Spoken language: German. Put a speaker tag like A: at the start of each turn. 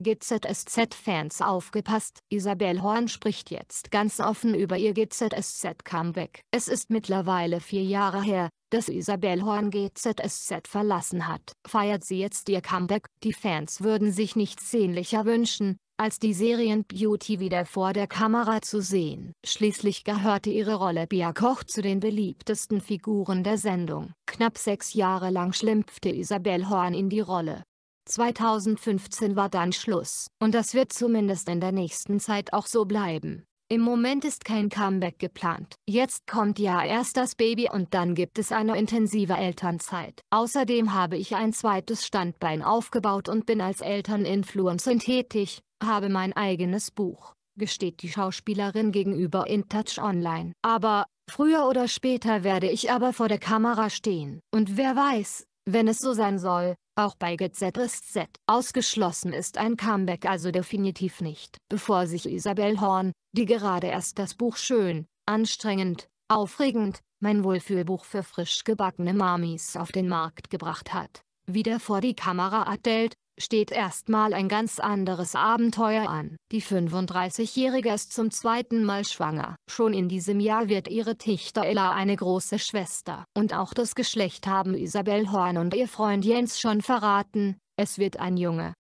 A: GZSZ-Fans aufgepasst, Isabel Horn spricht jetzt ganz offen über ihr GZSZ-Comeback. Es ist mittlerweile vier Jahre her, dass Isabel Horn GZSZ verlassen hat. Feiert sie jetzt ihr Comeback? Die Fans würden sich nichts sehnlicher wünschen, als die Serien-Beauty wieder vor der Kamera zu sehen. Schließlich gehörte ihre Rolle Bia Koch zu den beliebtesten Figuren der Sendung. Knapp sechs Jahre lang schlüpfte Isabel Horn in die Rolle. 2015 war dann Schluss, und das wird zumindest in der nächsten Zeit auch so bleiben. Im Moment ist kein Comeback geplant. Jetzt kommt ja erst das Baby und dann gibt es eine intensive Elternzeit. Außerdem habe ich ein zweites Standbein aufgebaut und bin als Elterninfluencerin tätig, habe mein eigenes Buch, gesteht die Schauspielerin gegenüber InTouch Online. Aber, früher oder später werde ich aber vor der Kamera stehen. Und wer weiß, wenn es so sein soll, auch bei GZ Set ist Set. Ausgeschlossen ist ein Comeback also definitiv nicht. Bevor sich Isabel Horn, die gerade erst das Buch Schön, anstrengend, aufregend, mein Wohlfühlbuch für frisch gebackene Mamis auf den Markt gebracht hat, wieder vor die Kamera adelt, steht erstmal ein ganz anderes Abenteuer an. Die 35-Jährige ist zum zweiten Mal schwanger. Schon in diesem Jahr wird ihre Tichter Ella eine große Schwester. Und auch das Geschlecht haben Isabel Horn und ihr Freund Jens schon verraten, es wird ein Junge.